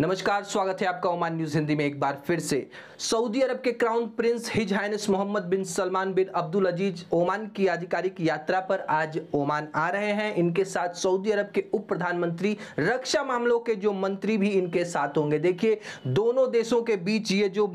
नमस्कार स्वागत है आपका ओमान न्यूज हिंदी में एक बार फिर से सऊदी अरब के crown prince his highness Mohammed bin Salman bin Abdul Aziz Oman की आधिकारिक यात्रा पर आज ओमान आ रहे हैं इनके साथ सऊदी अरब के उप प्रधानमंत्री रक्षा मामलों के जो मंत्री भी इनके साथ होंगे देखिए दोनों देशों के बीच ये जो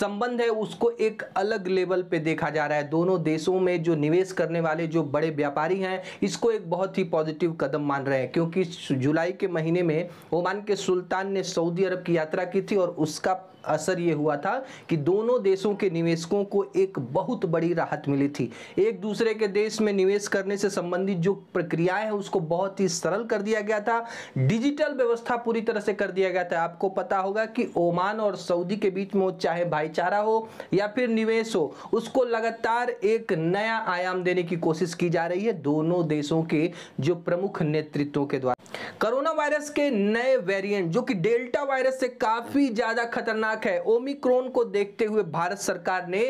संबंध है उसको एक अलग लेवल पे देखा जा रहा है दोनों देशों में जो निवेश करने वाले जो बड़े व्यापारी हैं इसको एक बहुत ही पॉजिटिव कदम मान रहे हैं क्योंकि जुलाई के महीने में ओमान के सुल्तान ने सऊदी अरब की यात्रा की थी और उसका असर ये हुआ था कि दोनों देशों के निवेशकों को एक बहुत बड़ी राहत मिली थी एक दूसरे के देश में निवेश करने से संबंधित जो प्रक्रियाएं हैं उसको बहुत ही सरल कर दिया गया था डिजिटल व्यवस्था पूरी तरह से कर दिया गया था आपको पता होगा कि ओमान और सऊदी के बीच में चाहे भाईचारा हो या फिर निवेश हो उसको लगातार एक नया आयाम देने की कोशिश की जा रही है दोनों देशों के जो प्रमुख नेतृत्व के द्वारा कोरोना वायरस के नए वेरिएंट जो कि डेल्टा वायरस से काफी ज्यादा खतरनाक खतरनाक है ओमिक्रोन को देखते हुए भारत सरकार ने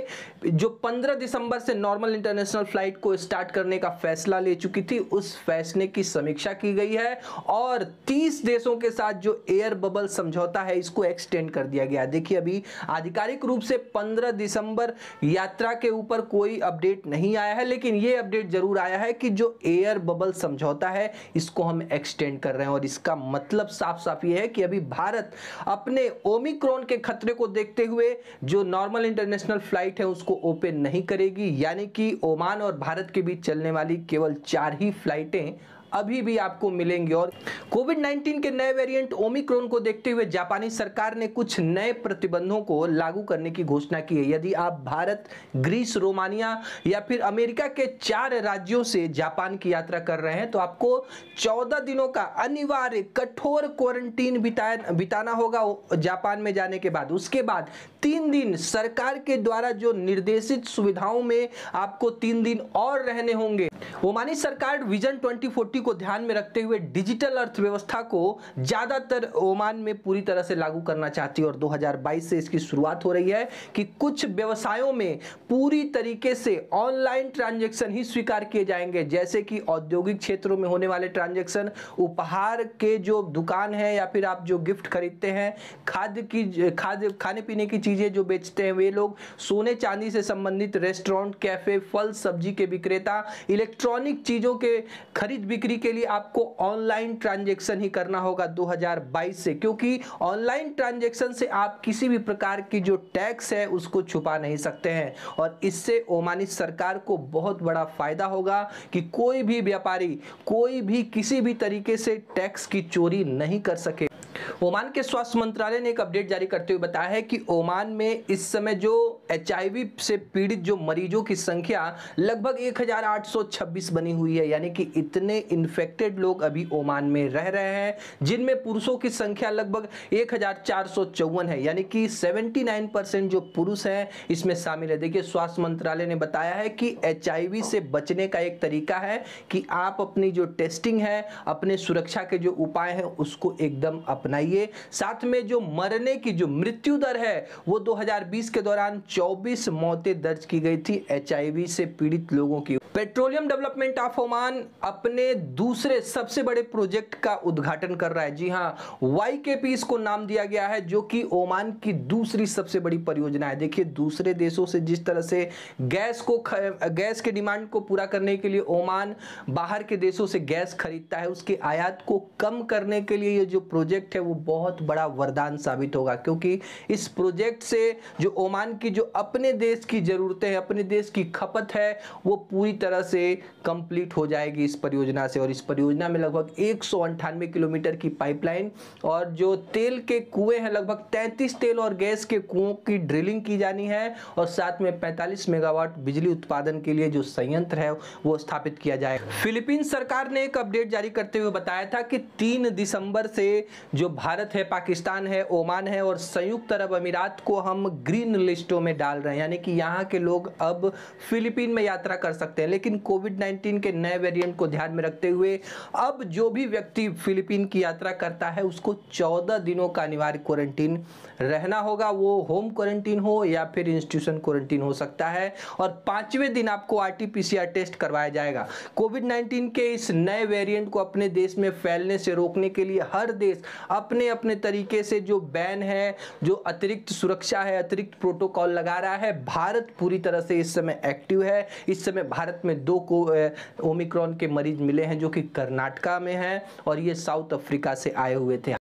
जो 15 दिसंबर से नॉर्मल इंटरनेशनल फ्लाइट को स्टार्ट करने का फैसला ले चुकी थी उस फैसले की समीक्षा की गई है और 30 देशों के साथ जो एयर बबल समझौता है इसको एक्सटेंड कर दिया गया देखिए अभी आधिकारिक रूप से 15 दिसंबर यात्रा के ऊपर कोई अपडेट नहीं आया है लेकिन ये अपडेट जरूर आया है कि जो एयर बबल समझौता है इसको हम एक्सटेंड कर रहे हैं और इसका मतलब साफ साफ ये है कि अभी भारत अपने ओमिक्रोन के खत खतरे को देखते हुए जो नॉर्मल इंटरनेशनल फ्लाइट है उसको ओपन नहीं करेगी यानी कि ओमान और भारत के बीच चलने वाली केवल चार ही फ्लाइटें अभी भी आपको मिलेंगे और कोविड 19 के नए वेरिएंट ओमिक्रोन को देखते हुए जापानी सरकार ने कुछ नए प्रतिबंधों को लागू करने की घोषणा की है यदि आप भारत ग्रीस रोमानिया या फिर अमेरिका के चार राज्यों से जापान की यात्रा कर रहे हैं तो आपको चौदह दिनों का अनिवार्य कठोर क्वारंटीन बिताना होगा जापान में जाने के बाद उसके बाद तीन दिन सरकार के द्वारा जो निर्देशित सुविधाओं में आपको तीन दिन और रहने होंगे ओमानी सरकार विजन 2040 को ध्यान में रखते हुए डिजिटल अर्थव्यवस्था को ज़्यादातर ओमान में पूरी तरह से लागू करना चाहती है और 2022 से इसकी शुरुआत हो रही है कि कुछ व्यवसायों में पूरी तरीके से ऑनलाइन ट्रांजेक्शन ही स्वीकार किए जाएंगे जैसे कि औद्योगिक क्षेत्रों में होने वाले ट्रांजेक्शन उपहार के जो दुकान है या फिर आप जो गिफ्ट खरीदते हैं खाद्य की खाद्य खाने पीने की चीज़ें जो बेचते हैं वे लोग सोने चांदी से संबंधित रेस्टोरेंट कैफे फल सब्जी के विक्रेता इलेक्ट्रॉनिक चीज़ों के खरीद बिक्री सभी के लिए आपको ऑनलाइन ट्रांजेक्शन ही करना होगा 2022 से क्योंकि ऑनलाइन ट्रांजेक्शन से आप किसी भी प्रकार की जो टैक्स है उसको छुपा नहीं सकते हैं और इससे ओमानी सरकार को बहुत बड़ा फायदा होगा कि कोई भी व्यापारी कोई भी किसी भी तरीके से टैक्स की चोरी नहीं कर सके ओमान के स्वास्थ्य मंत्रालय ने एक अपडेट जारी करते हुए बताया है कि ओमान में इस समय जो एच से पीड़ित जो मरीजों की संख्या लगभग 1826 बनी हुई है यानी कि इतने इन्फेक्टेड लोग अभी ओमान में रह रहे हैं जिनमें पुरुषों की संख्या लगभग एक है यानी कि सेवेंटी परसेंट जो पुरुष हैं इसमें शामिल है देखिए स्वास्थ्य मंत्रालय ने बताया है कि एच से बचने का एक तरीका है कि आप अपनी जो टेस्टिंग है अपने सुरक्षा के जो उपाय हैं उसको एकदम अपना बनाइए साथ में जो मरने की जो मृत्यु दर है वो 2020 के दौरान 24 मौतें दर्ज की गई थी एच से पीड़ित लोगों की पेट्रोलियम डेवलपमेंट ऑफ ओमान अपने दूसरे सबसे बड़े प्रोजेक्ट का उद्घाटन कर रहा है जी हाँ वाई के पी इसको नाम दिया गया है जो कि ओमान की दूसरी सबसे बड़ी परियोजना है देखिए दूसरे देशों से जिस तरह से गैस को गैस के डिमांड को पूरा करने के लिए ओमान बाहर के देशों से गैस खरीदता है उसके आयात को कम करने के लिए ये जो प्रोजेक्ट है वो बहुत बड़ा वरदान साबित होगा क्योंकि इस प्रोजेक्ट से जो ओमान की जो अपने देश की ज़रूरतें हैं अपने देश की खपत है वो पूरी तरह से कंप्लीट हो जाएगी इस परियोजना से और इस परियोजना में लगभग एक किलोमीटर की पाइपलाइन और जो तेल के कुएँ हैं लगभग तैंतीस तेल और गैस के कुओं की ड्रिलिंग की जानी है और साथ में पैंतालीस मेगावाट बिजली उत्पादन के लिए जो संयंत्र है वो स्थापित किया जाए फिलीपींस सरकार ने एक अपडेट जारी करते हुए बताया था कि 3 दिसंबर से जो भारत है पाकिस्तान है ओमान है और संयुक्त अरब अमीरात को हम ग्रीन लिस्टों में डाल रहे हैं यानी कि यहाँ के लोग अब फिलीपीन में यात्रा कर सकते हैं लेकिन कोविड 19 के नए वेरिएंट को ध्यान में रखते हुए अब जो भी व्यक्ति फिलीपीन की यात्रा करता है उसको चौदह दिनों का अनिवार्य क्वारंटीन रहना होगा वो होम क्वारंटीन हो या फिर इंस्टीट्यूशन क्वारंटीन हो सकता है और पाँचवें दिन आपको आर टेस्ट करवाया जाएगा कोविड नाइन्टीन के इस नए वेरियंट को अपने देश में फैलने से रोकने के लिए हर देश अब अपने अपने तरीके से जो बैन है जो अतिरिक्त सुरक्षा है अतिरिक्त प्रोटोकॉल लगा रहा है भारत पूरी तरह से इस समय एक्टिव है इस समय भारत में दो को ओमिक्रॉन के मरीज मिले हैं जो कि कर्नाटका में हैं और ये साउथ अफ्रीका से आए हुए थे